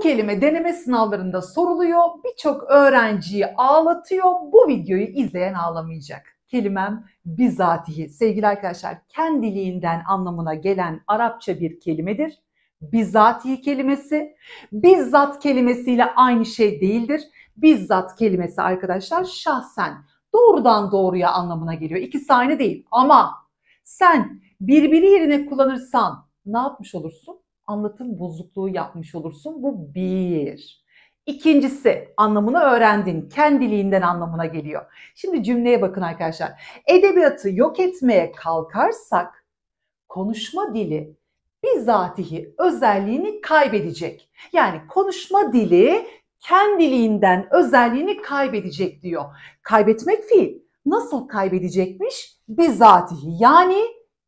Bu kelime deneme sınavlarında soruluyor. Birçok öğrenciyi ağlatıyor. Bu videoyu izleyen ağlamayacak. Kelimem bizatihi. Sevgili arkadaşlar kendiliğinden anlamına gelen Arapça bir kelimedir. Bizatihi kelimesi bizzat kelimesiyle aynı şey değildir. Bizzat kelimesi arkadaşlar şahsen doğrudan doğruya anlamına geliyor. İkisi aynı değil ama sen birbiri yerine kullanırsan ne yapmış olursun? anlatım bozukluğu yapmış olursun. Bu bir. İkincisi anlamını öğrendin. Kendiliğinden anlamına geliyor. Şimdi cümleye bakın arkadaşlar. Edebiyatı yok etmeye kalkarsak konuşma dili bizatihi özelliğini kaybedecek. Yani konuşma dili kendiliğinden özelliğini kaybedecek diyor. Kaybetmek fiil. Nasıl kaybedecekmiş? Bizatihi yani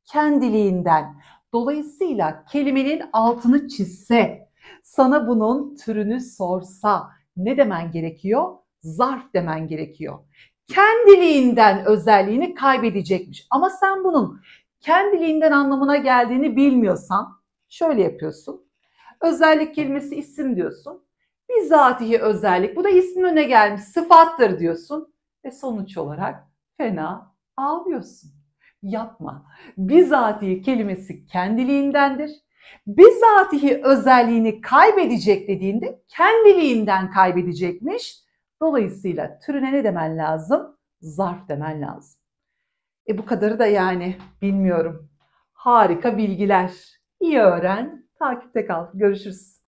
kendiliğinden. Dolayısıyla kelimenin altını çizse, sana bunun türünü sorsa ne demen gerekiyor? Zarf demen gerekiyor. Kendiliğinden özelliğini kaybedecekmiş. Ama sen bunun kendiliğinden anlamına geldiğini bilmiyorsan şöyle yapıyorsun. Özellik kelimesi isim diyorsun. Bizatihi özellik. Bu da ismin önüne gelmiş sıfattır diyorsun. Ve sonuç olarak fena ağlıyorsun yapma. Bizatihi kelimesi kendiliğindendir. Bizatihi özelliğini kaybedecek dediğinde kendiliğinden kaybedecekmiş. Dolayısıyla türüne ne demen lazım? Zarf demen lazım. E bu kadarı da yani bilmiyorum. Harika bilgiler. İyi öğren, takipte kal. Görüşürüz.